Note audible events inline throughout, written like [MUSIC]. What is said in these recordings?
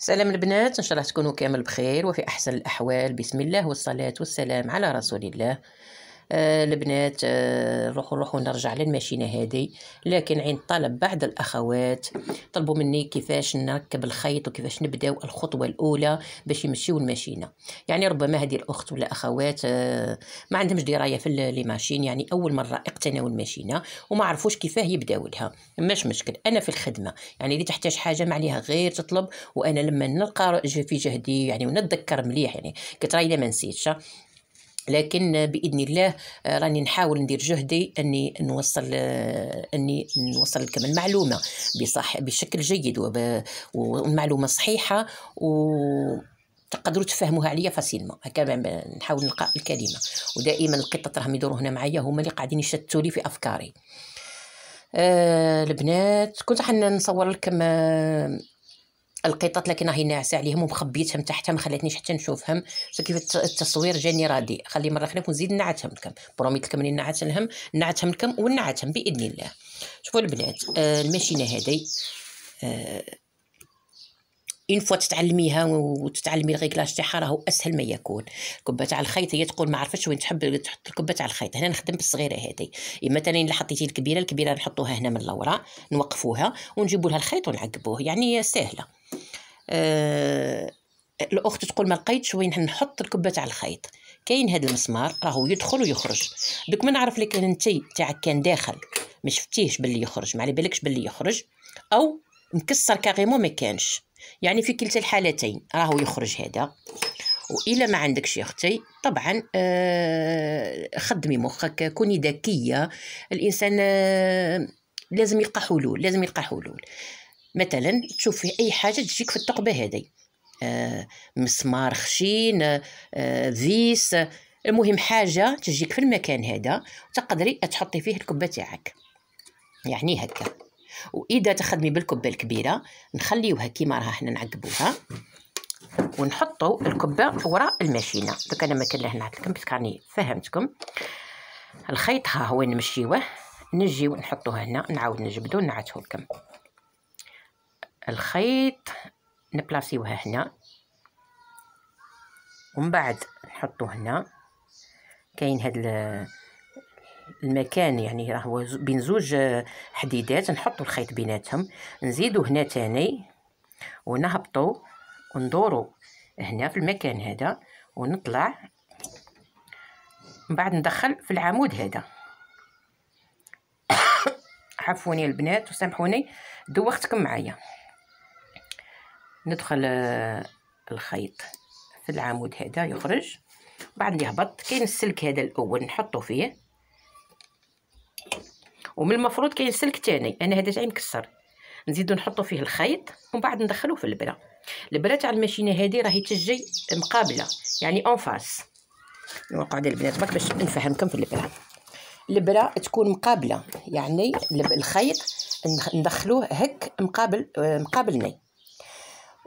سلام البنات إن شاء الله تكونوا كامل بخير وفي أحسن الأحوال بسم الله والصلاة والسلام على رسول الله آه، البنات آه، نروحو نروحو نرجع للماشينه هذه لكن عند طلب بعض الاخوات طلبوا مني كيفاش نركب الخيط وكيفاش نبداو الخطوه الاولى باش يمشيو الماشينه يعني ربما هذه الاخت ولا اخوات آه، ما عندهمش درايه في لي ماشين يعني اول مره اقتناو الماشينه وما عرفوش كيفاه يبداو لها مش مشكل انا في الخدمه يعني اللي تحتاج حاجه ما عليها غير تطلب وانا لما نلقى في جهدي يعني ونتذكر مليح يعني كتراي ما نسيتش لكن باذن الله آه، راني نحاول ندير جهدي اني نوصل آه، اني نوصل لكم المعلومه بصح بشكل جيد والمعلومه صحيحه و تقدروا تفهموها عليا فاسيلمون هكا نحاول نلقى الكلمه ودائما القطط راهم يدوروا هنا معايا هما اللي قاعدين يشتتوا لي في افكاري آه البنات كنت حنا نصور لكم آه القطط لكن راهي ناعسه عليهم ومخبيتهم تحتها ما خلاتنيش حتى نشوفهم شوف كيف التصوير جاني رادي خلي مره اخرى نزيد نعتهم لكم بروميت لكم اني نعتهم نعتهم لكم ونعتهم باذن الله شوفوا البنات آه الماشينه هذه آه اون فوا تتعلميها وتتعلمي الغيكلاج تاعها راهو اسهل ما يكون كبه تاع الخيط هي تقول ما عرفتش وين تحب تحط الكبه تاع الخيط هنا نخدم بالصغيره هذه مثلا الا حطيتي الكبيره الكبيره نحطوها هنا من الوراء نوقفوها ونجيبوا لها الخيط ونعقبوه يعني سهله آه الاخت تقول ما لقيتش وين نحط الكبه تاع الخيط كاين هذا المسمار راهو يدخل ويخرج دوك ما نعرف لك انت تاعك كان داخل ما شفتيهش باللي يخرج ما على بالكش باللي يخرج او مكسر كاريمون ما كانش يعني في كلتا الحالتين راهو يخرج هذا والا ما عندكش يا اختي طبعا آه خدمي مخك كوني ذكيه الانسان آه لازم يلقى حلول لازم يلقى حلول مثلا تشوف فيه اي حاجه تجيك في الثقبه هذه آه مسمار خشين آه فيس المهم حاجه تجيك في المكان هذا تقدري تحطي فيه الكبه تاعك يعني هكا واذا تخدمي بالكبه الكبيره نخليوها كيما راها حنا نعقبوها ونحطوا الكبه وراء الماشينه دوك انا ما كان لهنا لكم بس كاني فهمتكم الخيط ها هو نمشيوه نجي ونحطوه هنا نعاود نجبدو نعته لكم الخيط نبلاصيوها هنا ومن بعد نحطو هنا كاين هاد المكان يعني راه هو بين زوج حديدات نحطو الخيط بيناتهم نزيدو هنا تاني ونهبطو وندورو هنا في المكان هذا ونطلع من بعد ندخل في العمود هذا [COUGHS] عفوني البنات وسامحوني دوختكم معايا ندخل آه، الخيط في العمود هذا يخرج بعد يهبط كاين السلك هذا الاول نحطو فيه ومن المفروض كاين سلك تاني انا هذا جاي مكسر نزيدو نحطو فيه الخيط ومن بعد ندخلوه في البره البره تاع الماشينه هذه راهي تجي مقابله يعني اون فاس نوقع البنات برك باش نفهمكم في البره البره تكون مقابله يعني الخيط ندخلوه هك مقابل آه، مقابلني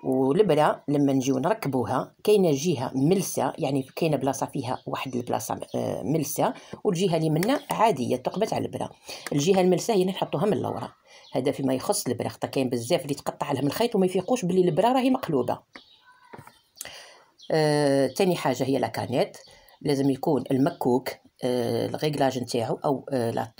والبره لما نجيو نركبوها كاينه جهه ملسه يعني كاينه بلاصه فيها واحد البلاصه آه، ملسه والجهه اللي منا عاديه تقبت على البرا الجهه الملسه هي اللي نحطوها من اللورا هذا فيما يخص البرا خطا كاين بزاف اللي تقطع لهم الخيط وما يفيقوش بلي البرا راهي مقلوبه آه، تاني حاجه هي لاكانيت لازم يكون المكوك آه، الغيكلاج نتاعو او آه،,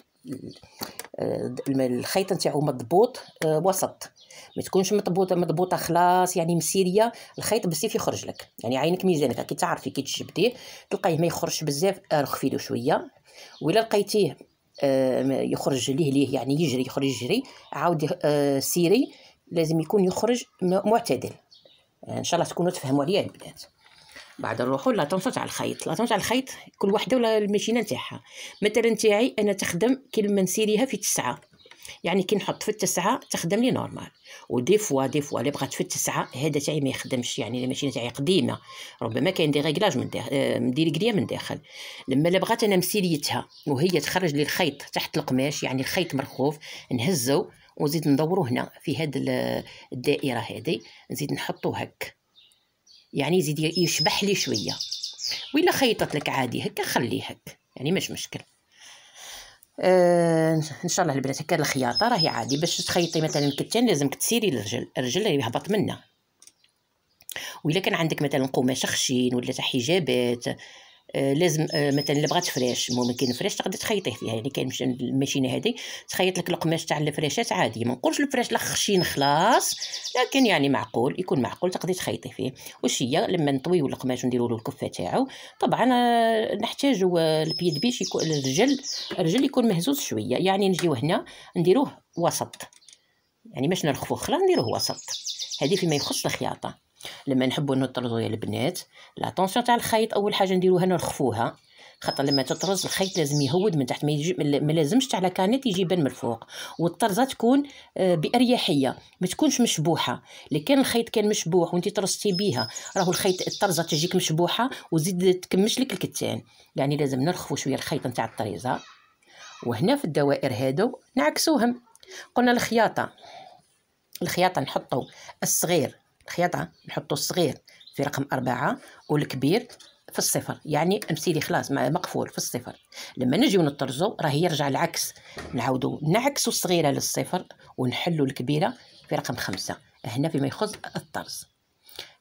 آه، الخيط نتاعو مضبوط آه، وسط ما تكونش مضبوطه مضبوطه خلاص يعني مسيريه الخيط بزاف يخرج لك يعني عينك ميزانك كي تعرفي كي تجبديه تلقايه ما يخرجش بزاف رخفيدو آه، شويه ولا لقيتيه آه يخرج ليه ليه يعني يجري يخرج يجري عاودي آه سيري لازم يكون يخرج معتدل يعني ان شاء الله تكونوا تفهموا عليا البنات بعد نروحوا لاطونسات على الخيط لاطونس على الخيط كل وحده ولا الماشينه نتاعها مثلا نتاعي انا تخدم كل من نسيريها في تسعة يعني كي نحط في التسعه تخدم لي نورمال ودي فوا دي فوا اللي بغات في التسعه هذا تاعي ما يخدمش يعني الماشينه تاعي قديمه ربما كاين دي ريغلاج من آه، مدير قريه من داخل لما اللي بغات انا مسيريتها وهي تخرج لي الخيط تحت القماش يعني الخيط مرخوف نهزو ونزيد ندورو هنا في هاد الدائره هذه نزيد نحطو هك يعني يزيد يشبح لي شويه وإلا خيطت لك عادي هكا خليه هك يعني مش مشكل آه ان شاء الله البنات هكا الخياطه راهي عادي باش تخيطي مثلا الكتان لازمك تسيري الرجل الرجل يهبط منها و كان عندك مثلا قماش خشين ولا حجابات آه، لازم آه، مثلا اللي بغات فريش المهم كاين فريش تقدر تخيطيه فيها يعني كاين الماشينه هذه تخيط لك القماش تاع الفراشات عادي ما نقولش الفراش لا خشين خلاص لكن يعني معقول يكون معقول تقدري تخيطي فيه واش هي لما نطويو القماش ونديروا له الكفه تاعو طبعا آه، نحتاجو البيد بيش يكون الرجل الرجل يكون مهزوز شويه يعني نجيو هنا نديروه وسط يعني باش نرخفوه خلا نديروه وسط هذه فيما يخص الخياطه لما نحبوا نطرزوا يا البنات لاتونسيون تاع الخيط اول حاجه نديروها نرخفوها خاطر لما تطرز الخيط لازم يهود من تحت ما, يجي ما لازمش تاع لاكانيت يجي بن من الفوق والطرزه تكون آه، باريحيه ما تكونش مشبوحه لكان الخيط كان مشبوح وانت طرزتي بيها راهو الخيط الطرزه تجيك مشبوحه وزيد تكمش لك الكتان يعني لازم نرخفوا شويه الخيط نتاع الطريزه وهنا في الدوائر هادو نعكسوهم قلنا الخياطه الخياطه نحطو الصغير الخياطة نحطو الصغير في رقم أربعة والكبير في الصفر يعني امسيلي خلاص مقفول في الصفر لما نجيو نطرزو راه يرجع العكس نعاودو نعكسو الصغيرة للصفر ونحلو الكبيرة في رقم خمسة هنا فيما يخص الطرز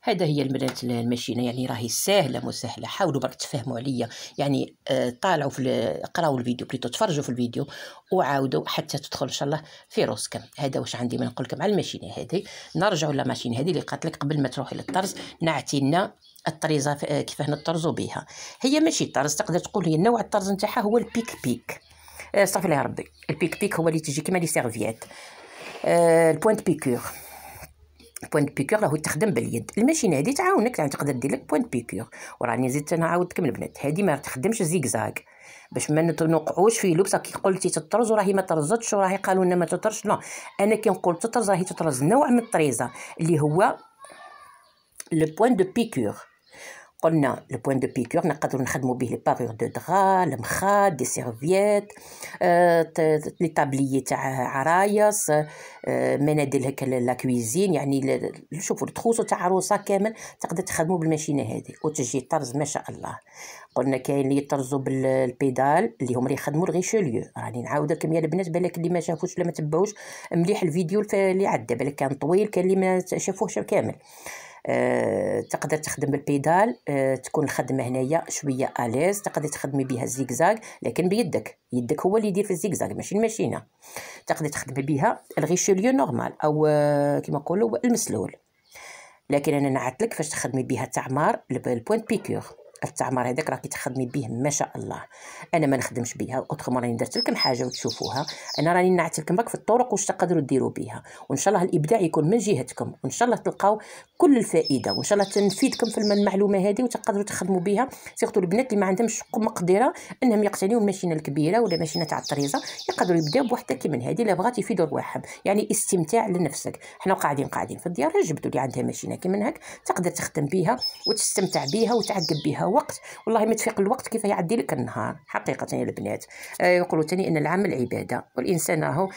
هذا هي البنات المشينه يعني راهي ساهله مسهله حاولوا برك تفهموا عليا يعني آه، طالعوا في قراوا الفيديو بليتو تفرجوا في الفيديو وعاودوا حتى تدخل ان شاء الله في روسكم هذا واش عندي ما نقول لكم على الماشينه هذه نرجعوا للماشينه هذه اللي قالت لك قبل ما تروحي للطرز نعتي لنا الطريزه آه، كيفاه نطرزوا بها هي ماشي طرز تقدر تقول هي نوع الطرز نتاعها هو البيك بيك استغفر الله ربي البيك بيك هو اللي تجي كيما لي سيرفيات آه، البوينت بيكور بوان دو بيكور راهو تخدم باليد الماشين هذه تعاونك يعني تقدر دير لك بوان دو بيكور وراني زدت انا عاودتك من البنات هذه ما تخدمش زيكزاك باش ما نوقعوش في لبسه كي قلتي تطرز وراهي ما طرزتش وراهي قالوا لنا ما تطرش لا انا كي نقول تطرز راهي تطرز نوع من الطريزه اللي هو لو بوان دو بيكور قلنا لو بوين دو بيكور نقدروا نخدموا به لي بافور دو درا المخاد دي سيرفييت لي طابليي تاع عرايس آه، مناديل هكا لا كويزين يعني شوفوا التخوصو تاع عروسه كامل تقدر تخدموا بالماشينه هذه وتجي طرز ما شاء الله قلنا كاين اللي يطرزوا بالبيدال اللي هما اللي يخدموا الغيشوليو راني نعاود لكم يا البنات بالك اللي ما شافوش ولا ما تبعوش مليح الفيديو اللي عدى بالك كان طويل كان اللي ما شافوهش كامل آه، تقدر تخدم بالبيدال آه، تكون الخدمه هنايا شويه اليز تقدر تخدمي بها الزيكزاك لكن بيدك يدك هو اللي يدير في الزيكزاك ماشي الماشينه تقدر تخدمي بها الغيشوليو نورمال او آه، كما نقولوا المسلول لكن انا نعتلك فاش تخدمي بها تعمار البوينت بيكور التعمر هذاك راه تخدمي به ما شاء الله انا ما نخدمش بها اوتخوم راني درت لكم حاجه وتشوفوها انا راني نعت لكم في الطرق واش تقدروا ديروا بها وان شاء الله الابداع يكون من جهتكم وان شاء الله تلقاو كل الفائده وان شاء الله تنفيدكم في المعلومه هذه وتقدروا تخدموا بها سيغتو البنات اللي ما عندهمش مقدره انهم يقتنيوا الماشينه الكبيره ولا ماشينه تاع الطريزه يقدروا يبداو كي كيما هذه الا بغات يفيدوا رواحهم يعني استمتاع لنفسك حنا قاعدين قاعدين في الديار جبدوا اللي عندها ماشينه كيما هك تقدر تخدم بها وتستمتع بها وتعقب بها وقت والله ما تفيق الوقت كيف يعدي لك النهار حقيقه يا البنات آه، يقولوا ثاني ان العمل عباده والانسان راهو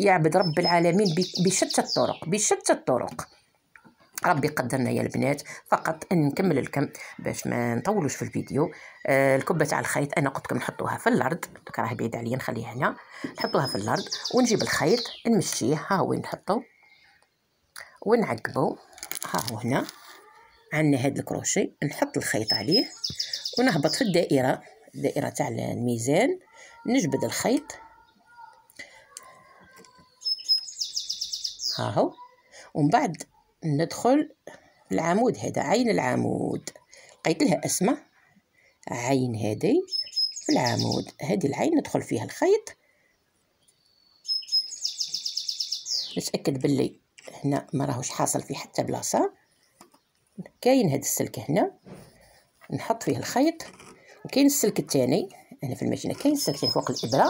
يعبد رب العالمين بشتى الطرق بشتى الطرق ربي قدرنا يا البنات فقط ان نكمل الكم باش ما نطولوش في الفيديو آه الكبه تاع الخيط انا قلت لكم نحطوها في الارض دوك راهي بعيد عليا نخليها هنا نحطوها في الارض ونجيب الخيط نمشيه ها هو نحطو ونعقبو ها هو هنا عندنا هاد الكروشي نحط الخيط عليه ونهبط في الدائره الدائره تاع الميزان نجبد الخيط ها هو ومن بعد ندخل العمود هذا عين العمود لقيت لها اسمه عين هذه في العمود هذه العين ندخل فيها الخيط نتاكد باللي هنا ما راهوش حاصل في حتى بلاصه كاين هاد السلك هنا نحط فيه الخيط وكاين السلك الثاني هنا في الماكينه كاين السلك فوق الابره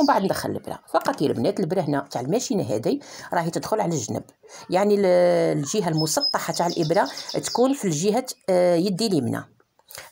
ومن بعد ندخل الابره فقط يا البنات الابره هنا تاع الماشينه هذه راهي تدخل على الجنب يعني الجهه المسطحه تاع الابره تكون في الجهه آه، يدي اليمنى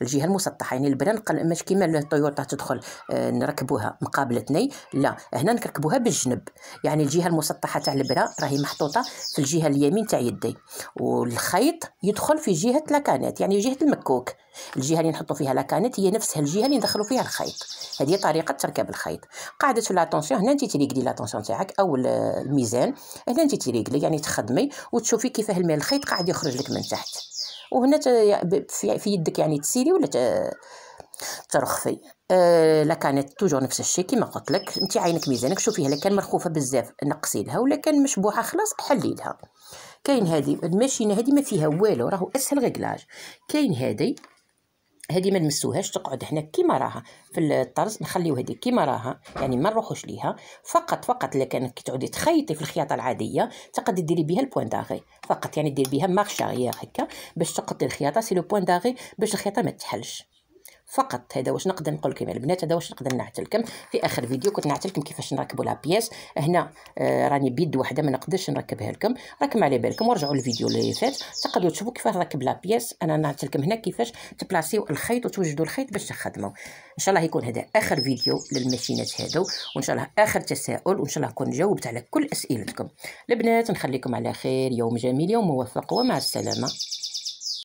الجهه المسطحه يعني البران ماشي كيما التويوتا تدخل آه، نركبوها مقابل اثنين لا هنا نركبوها بالجنب يعني الجهه المسطحه تاع البرا راهي محطوطه في الجهه اليمين تاع يدي والخيط يدخل في جهه لاكانات يعني جهه المكوك الجهه اللي نحطو فيها لاكانات هي نفسها الجهه اللي ندخلو فيها الخيط هذه طريقه تركب الخيط قاعده لا طونسيون هنا انت تريقلي لا طونسيون تاعك او الميزان هنا انت تريكلي يعني تخدمي وتشوفي كيفاه الماء الخيط قاعد يخرج لك من تحت وهنا في يدك يعني تسيري ولا ترخفي أه لا كانت توجور نفس الشيء كما قلت لك انت عينك ميزانك شوفيها لا كان مرخوفه بزاف نقصي لها ولا كان مشبوحه خلاص حلي لها كاين هذه الماشينه هذه ما فيها والو راهو اسهل غيكلاج كاين هذه هذه ما نمسوهاش تقعد هنا كيما راها في الطرز نخليو هذه كيما راها يعني ما نروحوش ليها فقط فقط لكن كي تعودي تخيطي في الخياطه العاديه تقدري ديري بها البوان داغي فقط يعني ديري بها مارش هكا باش تقطي الخياطه سي لو بوان داغي باش الخياطه ما تحلش فقط هذا واش نقدر نقول لكم يعني البنات هذا واش نقدر نعت لكم في اخر فيديو كنت نعت لكم كيفاش نركبوا لابياس هنا آه راني بيد وحده ما نقدرش نركبها لكم راكم على بالكم ورجعوا الفيديو اللي فات تقدروا تشوفوا كيفاش نركب لابياس انا نعت لكم هنا كيفاش تبلاسيو الخيط وتوجدوا الخيط باش تخدموا ان شاء الله يكون هذا اخر فيديو للماشينات هادو وان شاء الله اخر تساؤل وان شاء الله نكون جاوبت على كل اسئلتكم البنات نخليكم على خير يوم جميل يوم موفق ومع السلامه